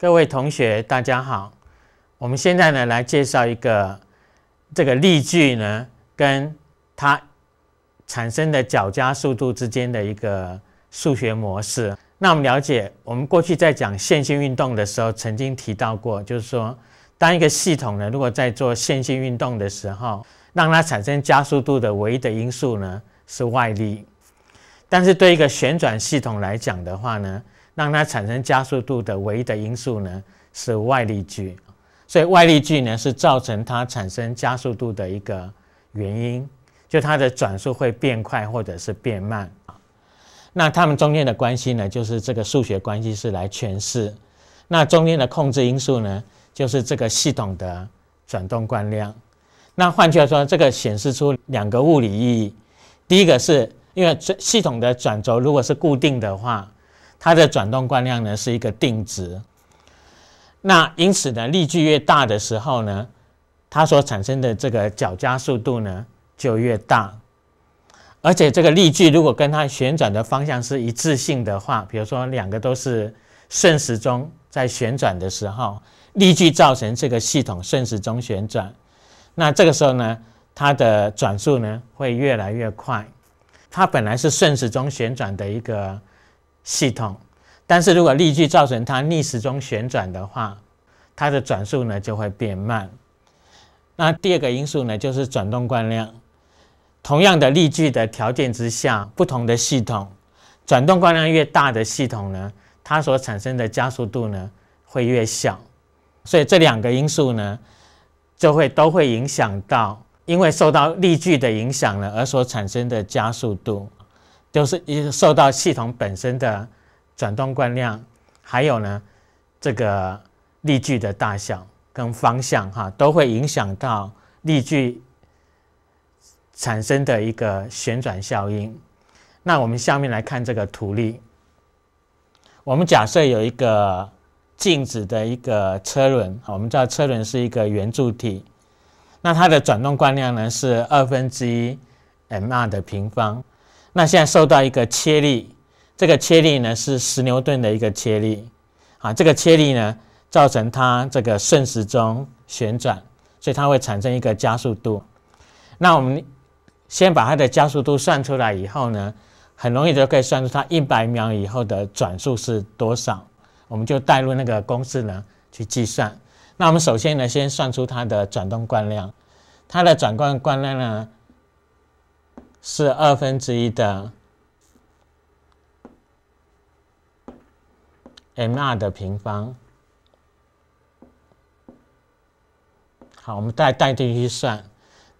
各位同学，大家好。我们现在呢，来介绍一个这个例句呢，跟它产生的角加速度之间的一个数学模式。那我们了解，我们过去在讲线性运动的时候，曾经提到过，就是说，当一个系统呢，如果在做线性运动的时候，让它产生加速度的唯一的因素呢，是外力。但是对一个旋转系统来讲的话呢，让它产生加速度的唯一的因素呢是外力矩，所以外力矩呢是造成它产生加速度的一个原因，就它的转速会变快或者是变慢。那它们中间的关系呢，就是这个数学关系是来诠释，那中间的控制因素呢，就是这个系统的转动惯量。那换句话说，这个显示出两个物理意义，第一个是因为系统的转轴如果是固定的话。它的转动惯量呢是一个定值，那因此呢，力矩越大的时候呢，它所产生的这个角加速度呢就越大，而且这个力矩如果跟它旋转的方向是一致性的话，比如说两个都是顺时钟在旋转的时候，力矩造成这个系统顺时钟旋转，那这个时候呢，它的转速呢会越来越快，它本来是顺时钟旋转的一个。系统，但是如果力矩造成它逆时钟旋转的话，它的转速呢就会变慢。那第二个因素呢就是转动惯量。同样的力矩的条件之下，不同的系统，转动惯量越大的系统呢，它所产生的加速度呢会越小。所以这两个因素呢，就会都会影响到，因为受到力矩的影响了而所产生的加速度。就是一受到系统本身的转动惯量，还有呢，这个力矩的大小跟方向哈，都会影响到力矩产生的一个旋转效应。那我们下面来看这个图例。我们假设有一个静止的一个车轮，我们知道车轮是一个圆柱体，那它的转动惯量呢是二分之一 m r 的平方。那现在受到一个切力，这个切力呢是十牛顿的一个切力，啊，这个切力呢造成它这个顺时钟旋转，所以它会产生一个加速度。那我们先把它的加速度算出来以后呢，很容易就可以算出它一百秒以后的转速是多少。我们就代入那个公式呢去计算。那我们首先呢先算出它的转动惯量，它的转动惯量呢。是二分之一的 m r 的平方。好，我们再代进去算。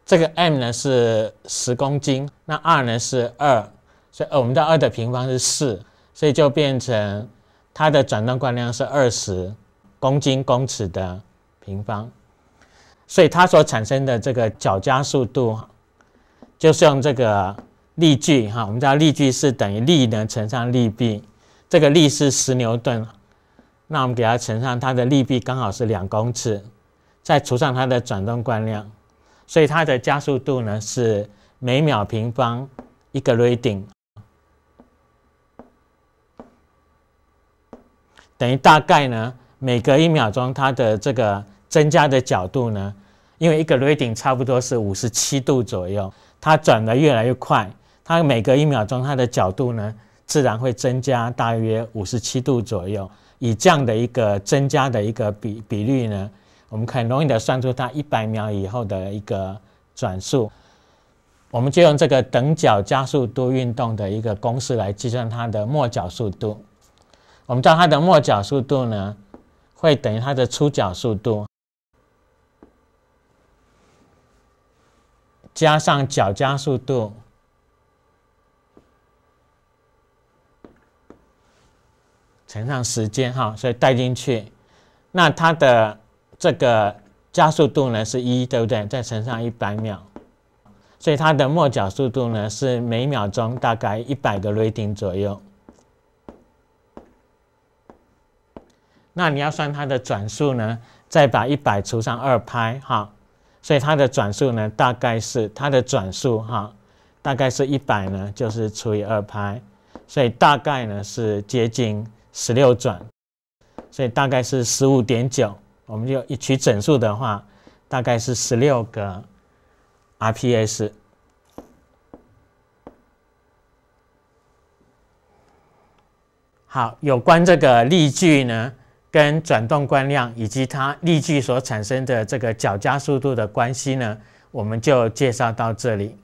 这个 m 呢是十公斤，那 r 呢是二，所以我们的二的平方是四，所以就变成它的转动惯量是二十公斤公尺的平方。所以它所产生的这个角加速度。就是用这个力矩哈，我们知道力矩是等于力呢乘上力臂。这个力是十牛顿，那我们给它乘上它的力臂，刚好是两公尺，再除上它的转动惯量，所以它的加速度呢是每秒平方一个 r a d i n g 等于大概呢每隔一秒钟它的这个增加的角度呢，因为一个 r a d i n g 差不多是五十七度左右。它转得越来越快，它每隔一秒钟，它的角度呢，自然会增加大约五十七度左右。以这样的一个增加的一个比比率呢，我们很容易的算出它一百秒以后的一个转速。我们就用这个等角加速度运动的一个公式来计算它的末角速度。我们知道它的末角速度呢，会等于它的初角速度。加上角加速度乘上时间哈，所以带进去，那它的这个加速度呢是一，对不对？再乘上一百秒，所以它的末角速度呢是每秒钟大概一百个 r a t i n g 左右。那你要算它的转速呢，再把一百除上二拍哈。所以它的转速呢，大概是它的转速哈，大概是100呢，就是除以二拍，所以大概呢是接近16转，所以大概是15.9，我们就一取整数的话，大概是16个 RPS。好，有关这个例句呢。跟转动惯量以及它力矩所产生的这个角加速度的关系呢，我们就介绍到这里。